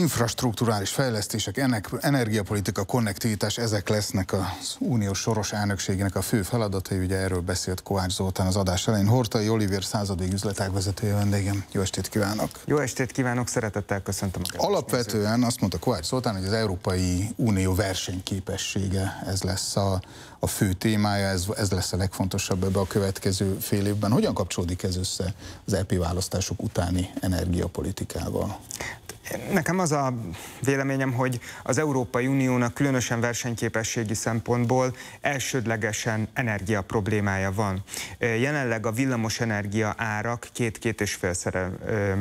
infrastruktúrális fejlesztések, ennek, energiapolitika, konnektivitás, ezek lesznek az uniós soros elnökségének a fő feladatai, ugye erről beszélt Kovács Zoltán az adás elején. Hortai Olivér századig üzletág vezetője vendégem. Jó estét kívánok! Jó estét kívánok, szeretettel köszöntöm a Alapvetően nézőt. azt mondta Kovács Zoltán, hogy az Európai Unió versenyképessége ez lesz a, a fő témája, ez, ez lesz a legfontosabb ebbe a következő fél évben. Hogyan kapcsolódik ez össze az EP választások utáni energiapolitikával? Nekem az a véleményem, hogy az Európai Uniónak különösen versenyképességi szempontból elsődlegesen energia problémája van. Jelenleg a villamos energia árak két-két és félszer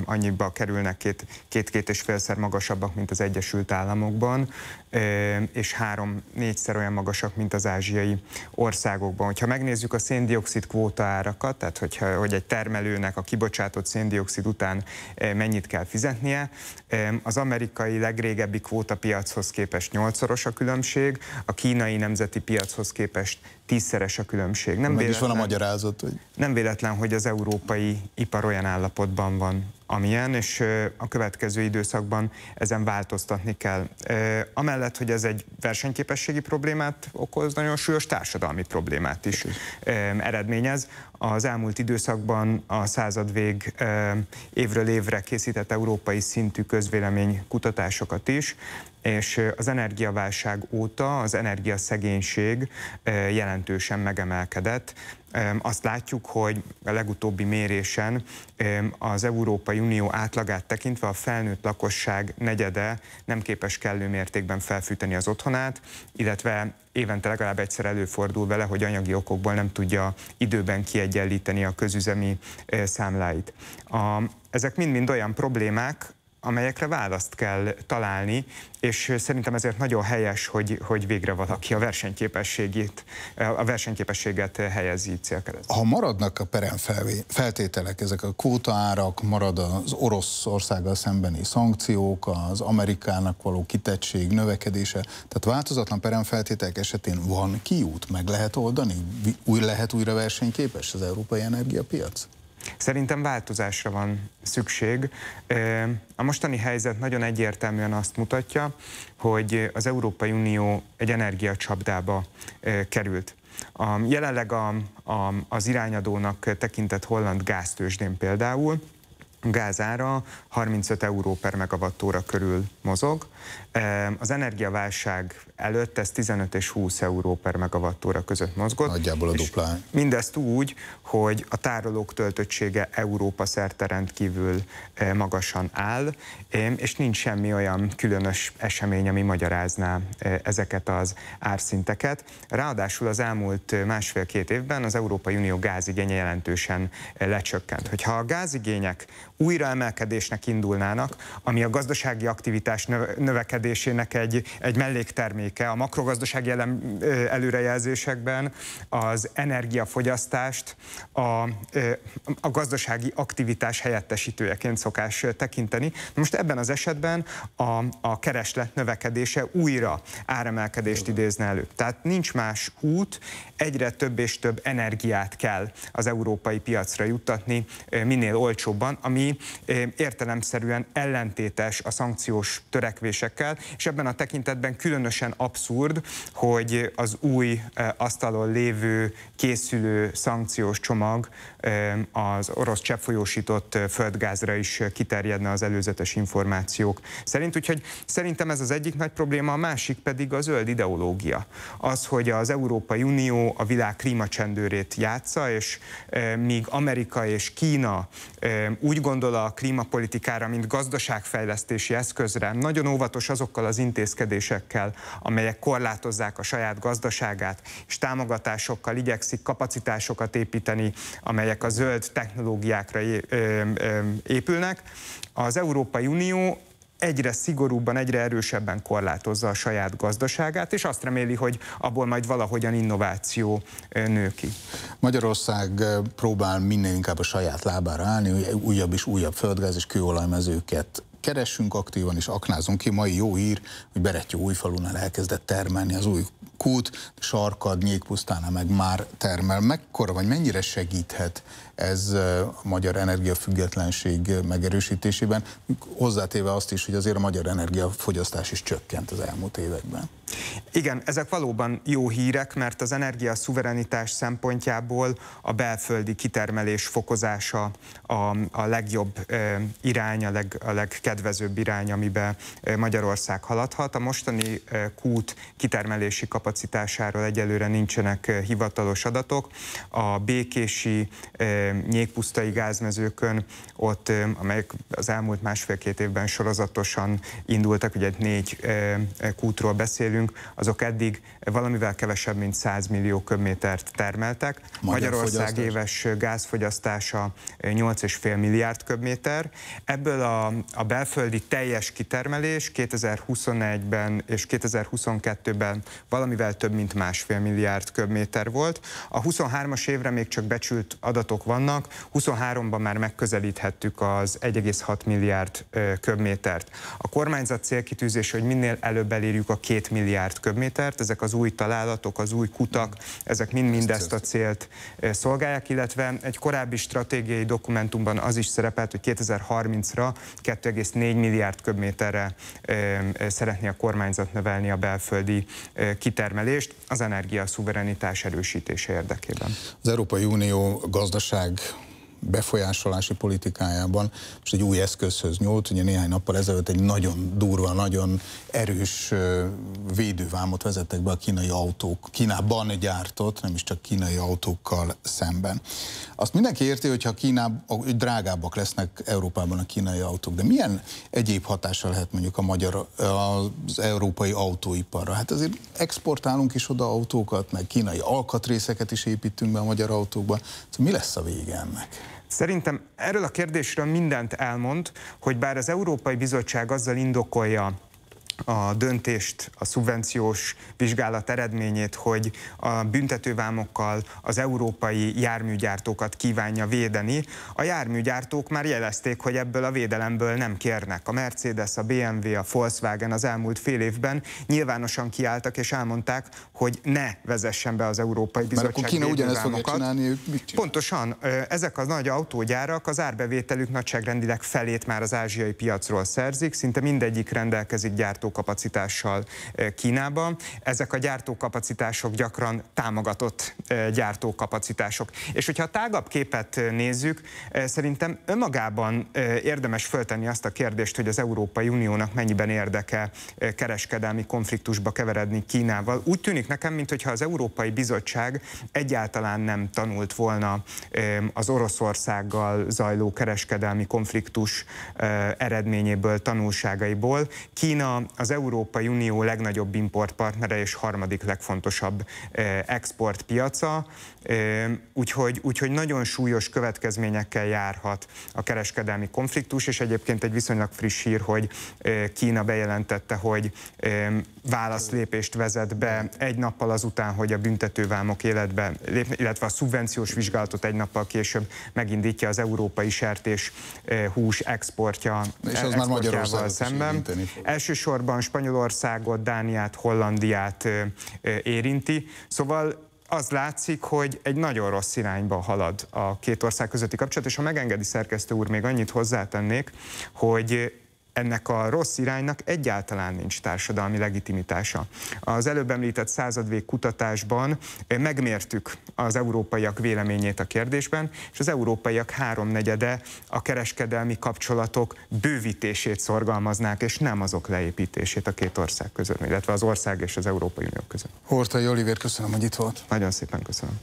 annyiba kerülnek, két-két és félszer magasabbak, mint az Egyesült Államokban és három-négyszer olyan magasak, mint az ázsiai országokban. Hogyha megnézzük a széndiokszid kvóta árakat, tehát hogyha, hogy egy termelőnek a kibocsátott széndiokszid után mennyit kell fizetnie, az amerikai legrégebbi kvótapiachoz képest nyolcszoros a különbség, a kínai nemzeti piachoz képest tízszeres a különbség. Nem Meg véletlen, is van a magyarázat. Hogy... Nem véletlen, hogy az európai ipar olyan állapotban van, amilyen, és a következő időszakban ezen változtatni kell. Amellett, hogy ez egy versenyképességi problémát okoz, nagyon súlyos társadalmi problémát is eredményez az elmúlt időszakban a századvég évről évre készített európai szintű közvélemény kutatásokat is, és az energiaválság óta az energiaszegénység jelentősen megemelkedett azt látjuk, hogy a legutóbbi mérésen az Európai Unió átlagát tekintve a felnőtt lakosság negyede nem képes kellő mértékben felfűteni az otthonát, illetve évente legalább egyszer előfordul vele, hogy anyagi okokból nem tudja időben kiegyenlíteni a közüzemi számláit. A, ezek mind-mind olyan problémák, amelyekre választ kell találni, és szerintem ezért nagyon helyes, hogy, hogy végre valaki a versenyképességét, a versenyképességet helyezi célkeresztül. Ha maradnak a perem feltételek, ezek a kvótaárak, marad az Oroszországgal szembeni szankciók, az Amerikának való kitettség növekedése, tehát változatlan peremfeltételek esetén van kiút, meg lehet oldani? Új lehet újra versenyképes az európai energiapiac? Szerintem változásra van szükség. A mostani helyzet nagyon egyértelműen azt mutatja, hogy az Európai Unió egy energiacsapdába került. A, jelenleg a, a, az irányadónak tekintett holland gáztősdén például gázára 35 euró per megavattóra körül mozog. Az energiaválság előtt ez 15 és 20 euró per megavattóra között mozgott. Nagyjából a duplán. Mindezt úgy, hogy a tárolók töltöttsége Európa szerte rendkívül magasan áll, és nincs semmi olyan különös esemény, ami magyarázná ezeket az árszinteket. Ráadásul az elmúlt másfél-két évben az Európai Unió gázigénye jelentősen lecsökkent. Hogyha a gázigények újra emelkedésnek indulnának, ami a gazdasági aktivitás növekedésének növekedésének egy, egy mellékterméke. A makrogazdaság elem, előrejelzésekben az energiafogyasztást a, a gazdasági aktivitás helyettesítőjeként szokás tekinteni. Most ebben az esetben a, a kereslet növekedése újra áremelkedést idézne elő. Tehát nincs más út, egyre több és több energiát kell az európai piacra juttatni minél olcsóbban, ami értelemszerűen ellentétes a szankciós törekvésekkel, fel, és ebben a tekintetben különösen abszurd, hogy az új asztalon lévő készülő szankciós csomag az orosz cseppfolyósított földgázra is kiterjedne az előzetes információk szerint. Úgyhogy szerintem ez az egyik nagy probléma, a másik pedig a zöld ideológia. Az, hogy az Európai Unió a világ klímacsendőrét játsza, és míg Amerika és Kína úgy gondol a klímapolitikára, mint gazdaságfejlesztési eszközre, nagyon óvatos az azokkal az intézkedésekkel, amelyek korlátozzák a saját gazdaságát, és támogatásokkal igyekszik kapacitásokat építeni, amelyek a zöld technológiákra épülnek. Az Európai Unió egyre szigorúbban, egyre erősebben korlátozza a saját gazdaságát, és azt reméli, hogy abból majd valahogyan innováció nő ki. Magyarország próbál minél inkább a saját lábára állni, újabb és újabb földgáz és kőolajmezőket keresünk aktívan és aknázunk ki. Mai jó hír, hogy Beretyó újfalunál elkezdett termelni az új kút, sarkad, nyékpusztánál meg már termel. Mekkora vagy mennyire segíthet ez a magyar energiafüggetlenség megerősítésében, hozzátéve azt is, hogy azért a magyar energiafogyasztás is csökkent az elmúlt években? Igen, ezek valóban jó hírek, mert az energia szuverenitás szempontjából a belföldi kitermelés fokozása a, a legjobb e, irány, a, leg, a legkedvezőbb irány, amiben Magyarország haladhat. A mostani e, kút kitermelési kapacitásáról egyelőre nincsenek hivatalos adatok. A békési e, nyékpusztai gázmezőkön, ott, e, amelyek az elmúlt másfél-két évben sorozatosan indultak, ugye négy e, kútról beszélünk, beszélünk, azok eddig valamivel kevesebb, mint 100 millió köbmétert termeltek. Magyar Magyarország fogyasztás. éves gázfogyasztása 8,5 eh, milliárd köbméter. Ebből a, a belföldi teljes kitermelés 2021-ben és 2022-ben valamivel több, mint másfél milliárd köbméter volt. A 23-as évre még csak becsült adatok vannak, 23-ban már megközelíthettük az 1,6 milliárd eh, köbmétert. A kormányzat célkitűzés, hogy minél előbb elérjük a 2 milliárd milliárd köbmétert. Ezek az új találatok, az új kutak, ezek mind mindezt a célt eh, szolgálják, illetve egy korábbi stratégiai dokumentumban az is szerepelt, hogy 2030-ra 2,4 milliárd köbméterre eh, eh, szeretné a kormányzat növelni a belföldi kitermelést az energia szuverenitás erősítése érdekében. Az Európai Unió gazdaság befolyásolási politikájában most egy új eszközhöz nyúlt, ugye néhány nappal ezelőtt egy nagyon durva, nagyon erős védővámot vezettek be a kínai autók, Kínában gyártott, nem is csak kínai autókkal szemben. Azt mindenki érti, hogyha Kínában drágábbak lesznek Európában a kínai autók, de milyen egyéb hatása lehet mondjuk a magyar, az európai autóiparra? Hát azért exportálunk is oda autókat, meg kínai alkatrészeket is építünk be a magyar autókba. Szóval mi lesz a vége ennek? Szerintem erről a kérdésről mindent elmond, hogy bár az Európai Bizottság azzal indokolja, a döntést, a szubvenciós vizsgálat eredményét, hogy a büntetővámokkal az európai járműgyártókat kívánja védeni. A járműgyártók már jelezték, hogy ebből a védelemből nem kérnek. A Mercedes, a BMW, a Volkswagen az elmúlt fél évben nyilvánosan kiálltak és elmondták, hogy ne vezessen be az Európai Bizottság Mert akkor Kína ugyanezt csinálni, ők mit csinál? Pontosan, ezek a nagy autógyárak az árbevételük nagyságrendileg felét már az ázsiai piacról szerzik, szinte mindegyik rendelkezik gyártó gyártókapacitással Kínába. Ezek a gyártókapacitások gyakran támogatott gyártókapacitások. És hogyha a tágabb képet nézzük, szerintem önmagában érdemes föltenni azt a kérdést, hogy az Európai Uniónak mennyiben érdeke kereskedelmi konfliktusba keveredni Kínával. Úgy tűnik nekem, mintha az Európai Bizottság egyáltalán nem tanult volna az Oroszországgal zajló kereskedelmi konfliktus eredményéből, tanulságaiból. Kína az Európai Unió legnagyobb importpartnere és harmadik legfontosabb eh, exportpiaca, eh, úgyhogy, úgyhogy nagyon súlyos következményekkel járhat a kereskedelmi konfliktus, és egyébként egy viszonylag friss hír, hogy eh, Kína bejelentette, hogy válaszlépést vezet be egy nappal azután, hogy a büntetővámok életbe, illetve a szubvenciós vizsgálatot egy nappal később megindítja az európai sertés hús exportja és az már Magyarországon szemben. Elsősorban elsősorban Spanyolországot, Dániát, Hollandiát érinti. Szóval az látszik, hogy egy nagyon rossz irányba halad a két ország közötti kapcsolat, és ha megengedi szerkesztő úr, még annyit hozzátennék, hogy ennek a rossz iránynak egyáltalán nincs társadalmi legitimitása. Az előbb említett századvég kutatásban megmértük az európaiak véleményét a kérdésben, és az európaiak háromnegyede a kereskedelmi kapcsolatok bővítését szorgalmaznák, és nem azok leépítését a két ország között, illetve az ország és az Európai Unió között. Hortai Olivér, köszönöm, hogy itt volt. Nagyon szépen köszönöm.